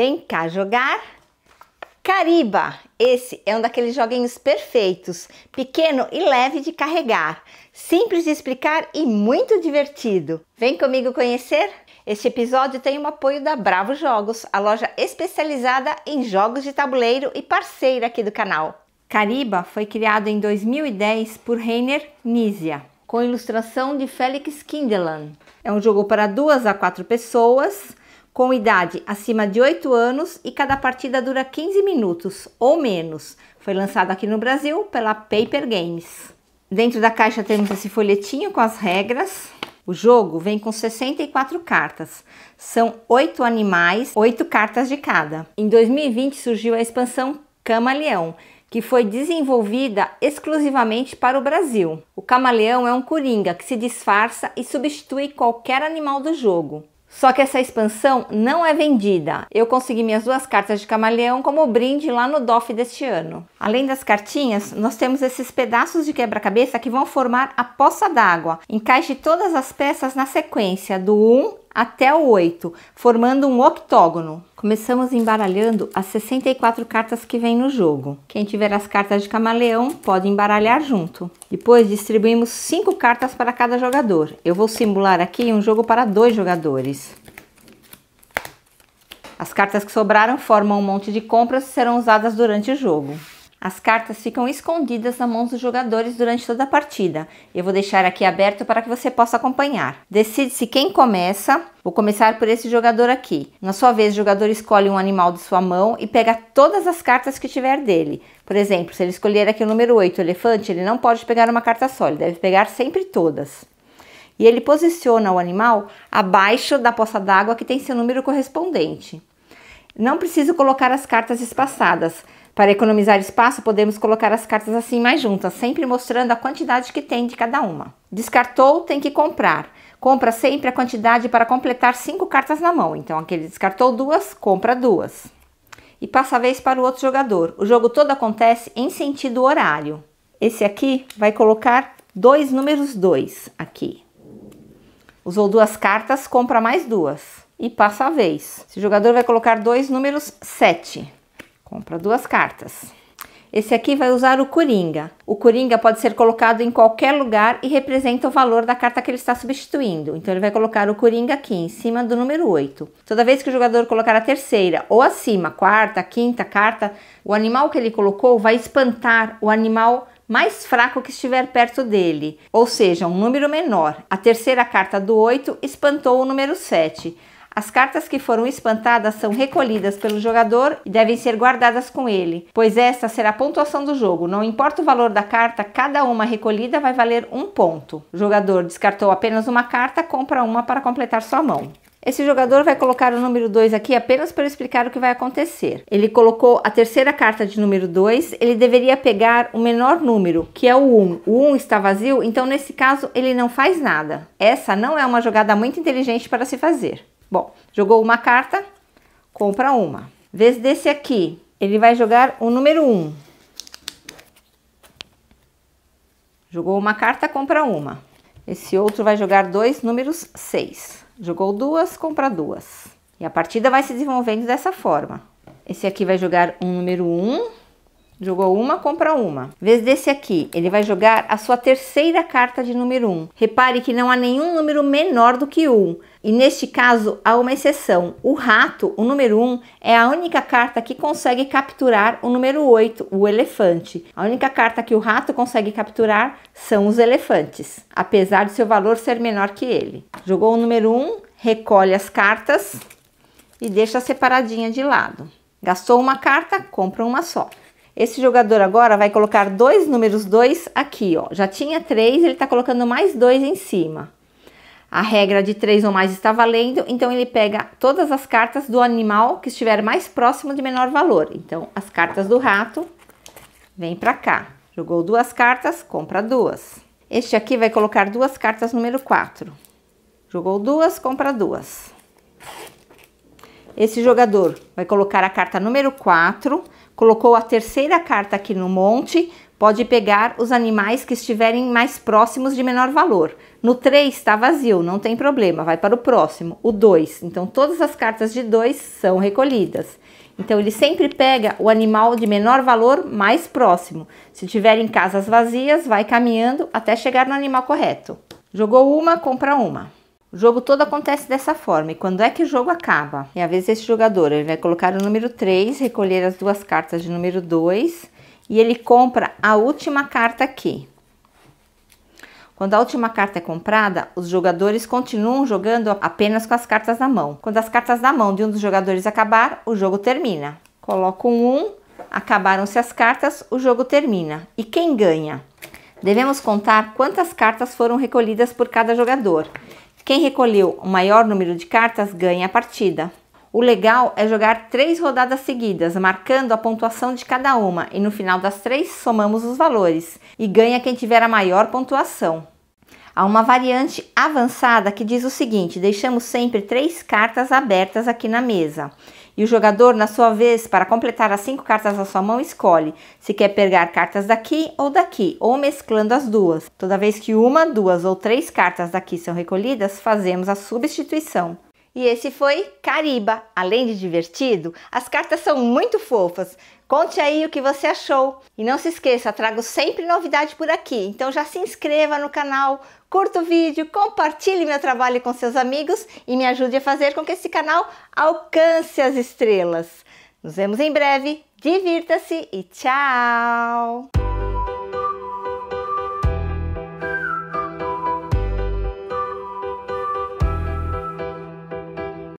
Vem cá jogar. Cariba, esse é um daqueles joguinhos perfeitos, pequeno e leve de carregar, simples de explicar e muito divertido. Vem comigo conhecer? Este episódio tem o um apoio da Bravo Jogos, a loja especializada em jogos de tabuleiro e parceira aqui do canal. Cariba foi criado em 2010 por Rainer Nisia, com ilustração de Felix Kindelan. É um jogo para duas a quatro pessoas com idade acima de 8 anos e cada partida dura 15 minutos ou menos. Foi lançado aqui no Brasil pela Paper Games. Dentro da caixa temos esse folhetinho com as regras. O jogo vem com 64 cartas. São 8 animais, 8 cartas de cada. Em 2020 surgiu a expansão Camaleão, que foi desenvolvida exclusivamente para o Brasil. O camaleão é um coringa que se disfarça e substitui qualquer animal do jogo. Só que essa expansão não é vendida. Eu consegui minhas duas cartas de camaleão como brinde lá no DOF deste ano. Além das cartinhas, nós temos esses pedaços de quebra-cabeça que vão formar a poça d'água. Encaixe todas as peças na sequência, do 1 até o 8, formando um octógono. Começamos embaralhando as 64 cartas que vem no jogo. Quem tiver as cartas de camaleão pode embaralhar junto. Depois distribuímos 5 cartas para cada jogador. Eu vou simular aqui um jogo para dois jogadores. As cartas que sobraram formam um monte de compras e serão usadas durante o jogo. As cartas ficam escondidas na mão dos jogadores durante toda a partida. Eu vou deixar aqui aberto para que você possa acompanhar. Decide-se quem começa. Vou começar por esse jogador aqui. Na sua vez, o jogador escolhe um animal de sua mão e pega todas as cartas que tiver dele. Por exemplo, se ele escolher aqui o número 8, o elefante, ele não pode pegar uma carta só, ele deve pegar sempre todas. E ele posiciona o animal abaixo da poça d'água que tem seu número correspondente. Não preciso colocar as cartas espaçadas. Para economizar espaço, podemos colocar as cartas assim mais juntas, sempre mostrando a quantidade que tem de cada uma. Descartou, tem que comprar. Compra sempre a quantidade para completar cinco cartas na mão. Então, aquele descartou duas, compra duas. E passa a vez para o outro jogador. O jogo todo acontece em sentido horário. Esse aqui vai colocar dois números dois aqui. Usou duas cartas, compra mais duas. E passa a vez. Esse jogador vai colocar dois números sete Compra duas cartas. Esse aqui vai usar o coringa. O coringa pode ser colocado em qualquer lugar e representa o valor da carta que ele está substituindo. Então ele vai colocar o coringa aqui em cima do número 8. Toda vez que o jogador colocar a terceira ou acima, quarta, quinta carta, o animal que ele colocou vai espantar o animal mais fraco que estiver perto dele, ou seja, um número menor. A terceira carta do 8 espantou o número 7. As cartas que foram espantadas são recolhidas pelo jogador e devem ser guardadas com ele, pois esta será a pontuação do jogo. Não importa o valor da carta, cada uma recolhida vai valer um ponto. O jogador descartou apenas uma carta, compra uma para completar sua mão. Esse jogador vai colocar o número 2 aqui apenas para explicar o que vai acontecer. Ele colocou a terceira carta de número 2, ele deveria pegar o menor número, que é o 1. Um. O 1 um está vazio, então nesse caso ele não faz nada. Essa não é uma jogada muito inteligente para se fazer. Bom, jogou uma carta, compra uma. Vez desse aqui, ele vai jogar o número 1. Jogou uma carta, compra uma. Esse outro vai jogar dois números 6. Jogou duas, compra duas. E a partida vai se desenvolvendo dessa forma. Esse aqui vai jogar um número 1. Jogou uma, compra uma. Em vez desse aqui, ele vai jogar a sua terceira carta de número 1. Um. Repare que não há nenhum número menor do que 1. Um. E neste caso, há uma exceção. O rato, o número 1, um, é a única carta que consegue capturar o número 8, o elefante. A única carta que o rato consegue capturar são os elefantes, apesar de seu valor ser menor que ele. Jogou o número 1, um, recolhe as cartas e deixa separadinha de lado. Gastou uma carta, compra uma só. Esse jogador agora vai colocar dois números 2 aqui, ó. Já tinha três, ele está colocando mais dois em cima. A regra de três ou mais está valendo, então ele pega todas as cartas do animal que estiver mais próximo de menor valor. Então, as cartas do rato vêm para cá. Jogou duas cartas, compra duas. Este aqui vai colocar duas cartas número 4. Jogou duas, compra duas. Esse jogador vai colocar a carta número 4 Colocou a terceira carta aqui no monte, pode pegar os animais que estiverem mais próximos de menor valor. No 3 está vazio, não tem problema, vai para o próximo. O 2, então todas as cartas de 2 são recolhidas. Então ele sempre pega o animal de menor valor mais próximo. Se tiver em casas vazias, vai caminhando até chegar no animal correto. Jogou uma, compra uma. O jogo todo acontece dessa forma. E quando é que o jogo acaba? É a vez desse jogador. Ele vai colocar o número 3, recolher as duas cartas de número 2 e ele compra a última carta aqui. Quando a última carta é comprada, os jogadores continuam jogando apenas com as cartas na mão. Quando as cartas na mão de um dos jogadores acabar, o jogo termina. Coloco um 1, um, acabaram-se as cartas, o jogo termina. E quem ganha? Devemos contar quantas cartas foram recolhidas por cada jogador. Quem recolheu o maior número de cartas ganha a partida. O legal é jogar três rodadas seguidas, marcando a pontuação de cada uma, e no final das três somamos os valores e ganha quem tiver a maior pontuação. Há uma variante avançada que diz o seguinte: deixamos sempre três cartas abertas aqui na mesa e o jogador, na sua vez, para completar as cinco cartas da sua mão, escolhe se quer pegar cartas daqui ou daqui, ou mesclando as duas. Toda vez que uma, duas ou três cartas daqui são recolhidas, fazemos a substituição. E esse foi Cariba. Além de divertido, as cartas são muito fofas. Conte aí o que você achou. E não se esqueça, trago sempre novidade por aqui. Então já se inscreva no canal, curta o vídeo, compartilhe meu trabalho com seus amigos e me ajude a fazer com que esse canal alcance as estrelas. Nos vemos em breve. Divirta-se e tchau!